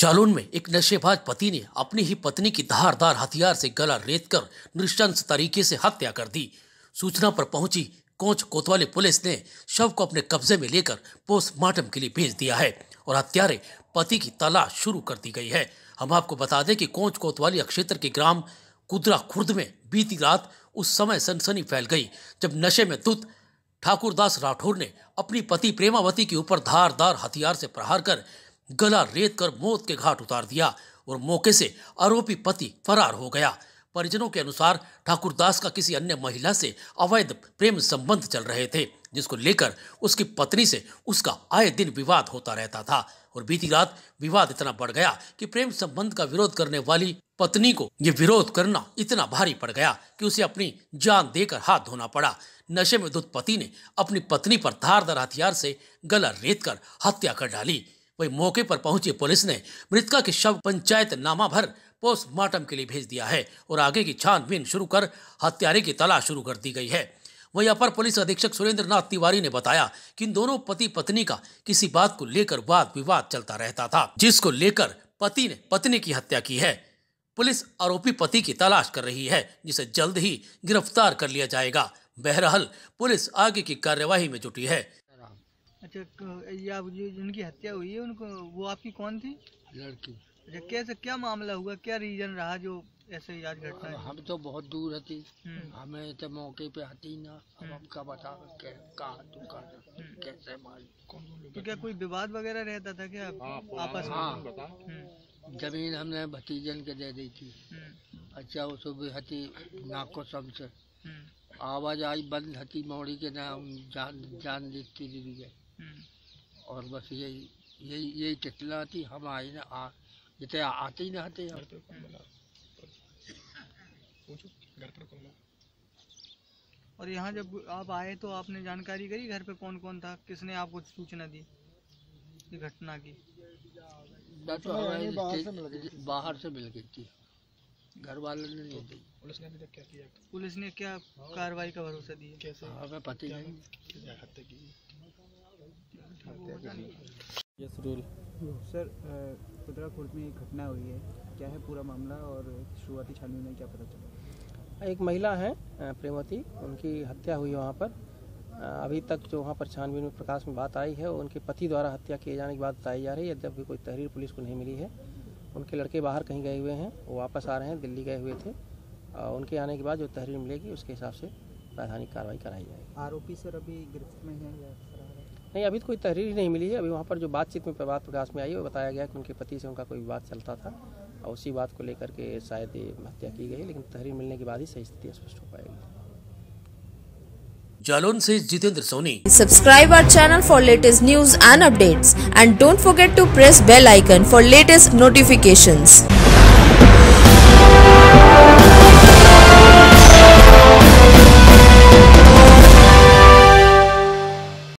जालौन में एक नशेबाज पति ने अपनी ही पत्नी की धारदार हथियार से गला रेत कर नृशंस तरीके से हत्या कर दी सूचना पर पहुंची कोच कोतवाली पुलिस ने शव को अपने कब्जे में लेकर पोस्टमार्टम के लिए भेज दिया है और हत्यारे पति की तलाश शुरू कर दी गई है हम आपको बता दें कि कोच कोतवाली क्षेत्र के ग्राम कुदरा खुर्द में बीती रात उस समय सनसनी फैल गई जब नशे में धुत ठाकुरदास राठौर ने अपनी पति प्रेमावती के ऊपर धारदार हथियार से प्रहार कर गला रेत कर मौत के घाट उतार दिया और मौके से आरोपी पति फरार हो गया परिजनों के अनुसार ठाकुरदास का किसी अन्य महिला से अवैध प्रेम संबंध चल रहे थे जिसको लेकर उसकी पत्नी से उसका आए दिन विवाद होता रहता था और बीती रात विवाद इतना बढ़ गया कि प्रेम संबंध का विरोध करने वाली पत्नी को ये विरोध करना इतना भारी पड़ गया कि उसे अपनी जान देकर हाथ धोना पड़ा नशे में धुत पति ने अपनी पत्नी पर धारदार हथियार से गला रेत कर हत्या कर डाली वही मौके पर पहुंची पुलिस ने मृतका के शव पंचायत नामा भर पोस्टमार्टम के लिए भेज दिया है और आगे की छानबीन शुरू कर हत्यारे की तलाश शुरू कर दी गई है वहीं अपर पुलिस अधीक्षक सुरेंद्र नाथ तिवारी ने बताया कि इन दोनों पति पत्नी का किसी बात को लेकर वाद विवाद चलता रहता था जिसको लेकर पति ने पत्नी की हत्या की है पुलिस आरोपी पति की तलाश कर रही है जिसे जल्द ही गिरफ्तार कर लिया जाएगा बहरहाल पुलिस आगे की कार्यवाही में जुटी है अच्छा ये आप जो जिनकी हत्या हुई है उनको वो आपकी कौन थी लड़की अच्छा कैसे क्या मामला हुआ क्या रीजन रहा जो ऐसे याद घटना हम तो बहुत दूर हती हम्म। हमें तो मौके पे आती ना हम हम्म। आपका बता कहा तू हम्म। कैसे तो क्या कोई विवाद वगैरह रहता था क्या हाँ, आपस में जमीन हमने भतीजन के दे दी थी अच्छा वो सुबह हती नाको सब से आवाज आई बंद हती मौड़ी के ना जान जान देती दीदी और बस यही यही यही टिकला थी हम आए ना आ जितने आते ही ना आते घर पर कौन मिला पूछो घर पर कौन और यहाँ जब आप आए तो आपने जानकारी करी घर पे कौन कौन था किसने आपको सूचना दी घटना की तो हाँ, बाहर से मिल गई थी घर वाले ने नहीं तो दी पुलिस ने अभी क्या किया पुलिस ने क्या हाँ। कार्रवाई का भरोसा दिया कैसे हाँ, हमें पता नहीं हत्या की यस रूल सर खुदरा कोर्ट में एक घटना हुई है क्या है पूरा मामला और शुरुआती छानबीन में क्या पता चला एक महिला है प्रेमवती उनकी हत्या हुई वहाँ पर अभी तक जो वहाँ पर छानबीन में प्रकाश में बात आई है उनके पति द्वारा हत्या किए जाने की बात बताई जा रही है जब भी कोई तहरीर पुलिस को नहीं मिली है उनके लड़के बाहर कहीं गए हुए हैं वो वापस आ रहे हैं दिल्ली गए हुए थे और उनके आने के बाद जो तहरीर मिलेगी उसके हिसाब से वैधानिक कार्रवाई कराई जाएगी आरोपी सर अभी गिरफ्त में है या नहीं अभी तो कोई तहरीर नहीं मिली है अभी वहाँ पर जो बातचीत में प्रभात प्रकाश में आई वो बताया गया कि उनके पति से उनका कोई विवाद चलता था और उसी बात को लेकर के शायद हत्या की गई लेकिन तहरीर मिलने के बाद ही सही स्थिति स्पष्ट हो पाएगी जालौन से Jitendra Soni subscribe our channel for latest news and updates and don't forget to press bell icon for latest notifications